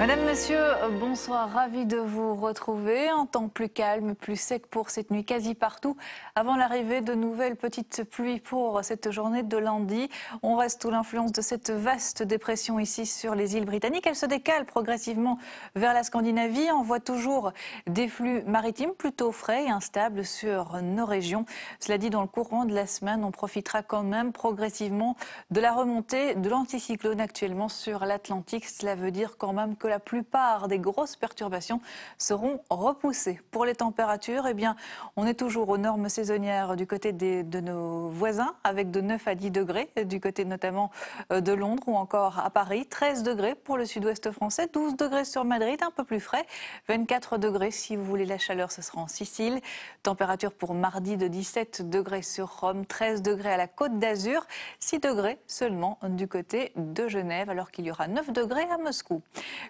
Madame, Monsieur, euh, bonsoir. Ravi de vous retrouver. en temps plus calme, plus sec pour cette nuit quasi partout. Avant l'arrivée de nouvelles petites pluies pour cette journée de lundi, on reste sous l'influence de cette vaste dépression ici sur les îles britanniques. Elle se décale progressivement vers la Scandinavie. On voit toujours des flux maritimes plutôt frais et instables sur nos régions. Cela dit, dans le courant de la semaine, on profitera quand même progressivement de la remontée de l'anticyclone actuellement sur l'Atlantique. Cela veut dire quand même que que la plupart des grosses perturbations seront repoussées. Pour les températures, eh bien, on est toujours aux normes saisonnières du côté de nos voisins, avec de 9 à 10 degrés, du côté notamment euh, de Londres ou encore à Paris. 13 degrés pour le sud-ouest français, 12 degrés sur Madrid, un peu plus frais, 24 degrés si vous voulez la chaleur, ce sera en Sicile. Température pour mardi de 17 degrés sur Rome, 13 degrés à la Côte d'Azur, 6 degrés seulement du côté de Genève, alors qu'il y aura 9 degrés à Moscou.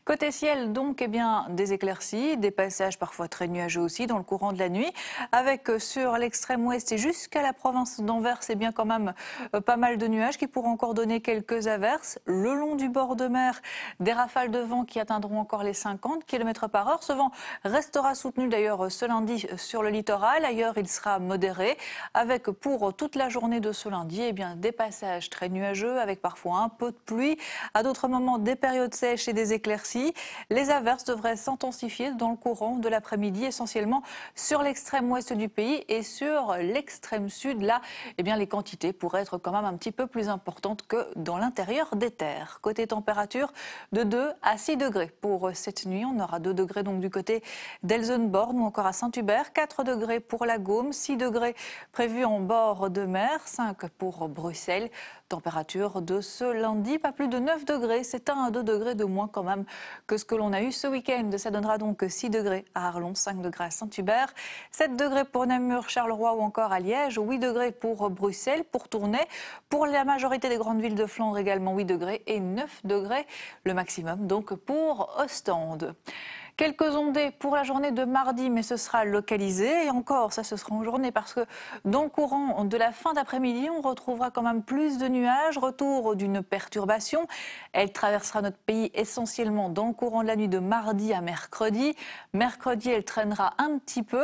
Côté ciel, donc, eh bien, des éclaircies, des passages parfois très nuageux aussi dans le courant de la nuit, avec euh, sur l'extrême ouest et jusqu'à la province d'Anvers, eh bien, quand même euh, pas mal de nuages qui pourront encore donner quelques averses. Le long du bord de mer, des rafales de vent qui atteindront encore les 50 km par heure. Ce vent restera soutenu d'ailleurs euh, ce lundi sur le littoral. Ailleurs, il sera modéré, avec pour toute la journée de ce lundi, eh bien, des passages très nuageux, avec parfois un peu de pluie. À d'autres moments, des périodes sèches et des éclaircies les averses devraient s'intensifier dans le courant de l'après-midi, essentiellement sur l'extrême ouest du pays et sur l'extrême sud. Là, eh bien, les quantités pourraient être quand même un petit peu plus importantes que dans l'intérieur des terres. Côté température, de 2 à 6 degrés pour cette nuit. On aura 2 degrés donc du côté d'Elsenborn ou encore à Saint-Hubert, 4 degrés pour la Gaume, 6 degrés prévus en bord de mer, 5 pour Bruxelles. Température de ce lundi, pas plus de 9 degrés. C'est un à 2 degrés de moins quand même que ce que l'on a eu ce week-end. Ça donnera donc 6 degrés à Arlon, 5 degrés à Saint-Hubert, 7 degrés pour Namur, Charleroi ou encore à Liège, 8 degrés pour Bruxelles, pour Tournai, pour la majorité des grandes villes de Flandre également 8 degrés et 9 degrés le maximum donc pour Ostende. Quelques ondées pour la journée de mardi, mais ce sera localisé. Et encore, ça, ce sera en journée parce que dans le courant de la fin d'après-midi, on retrouvera quand même plus de nuages. Retour d'une perturbation. Elle traversera notre pays essentiellement dans le courant de la nuit de mardi à mercredi. Mercredi, elle traînera un petit peu.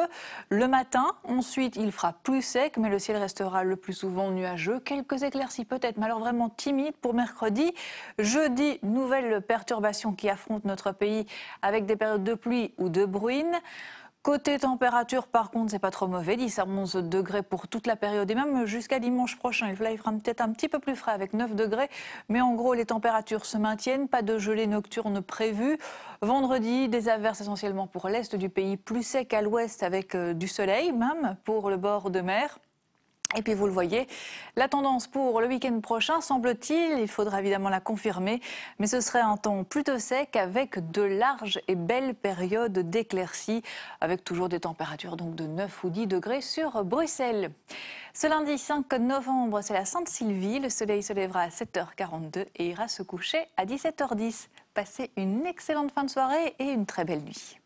Le matin, ensuite, il fera plus sec, mais le ciel restera le plus souvent nuageux. Quelques éclaircies peut-être, mais alors vraiment timides pour mercredi. Jeudi, nouvelle perturbation qui affronte notre pays avec des périodes de pluie ou de bruine. Côté température, par contre, c'est pas trop mauvais. 10 à 11 degrés pour toute la période et même jusqu'à dimanche prochain. Il fera peut-être un petit peu plus frais avec 9 degrés. Mais en gros, les températures se maintiennent. Pas de gelée nocturne prévue. Vendredi, des averses essentiellement pour l'est du pays, plus sec à l'ouest avec euh, du soleil, même pour le bord de mer. Et puis vous le voyez, la tendance pour le week-end prochain, semble-t-il, il faudra évidemment la confirmer, mais ce serait un temps plutôt sec avec de larges et belles périodes d'éclaircies, avec toujours des températures donc de 9 ou 10 degrés sur Bruxelles. Ce lundi 5 novembre, c'est la Sainte-Sylvie, le soleil se lèvera à 7h42 et ira se coucher à 17h10. Passez une excellente fin de soirée et une très belle nuit.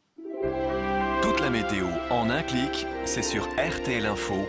Toute la météo en un clic, c'est sur rtlinfo.be.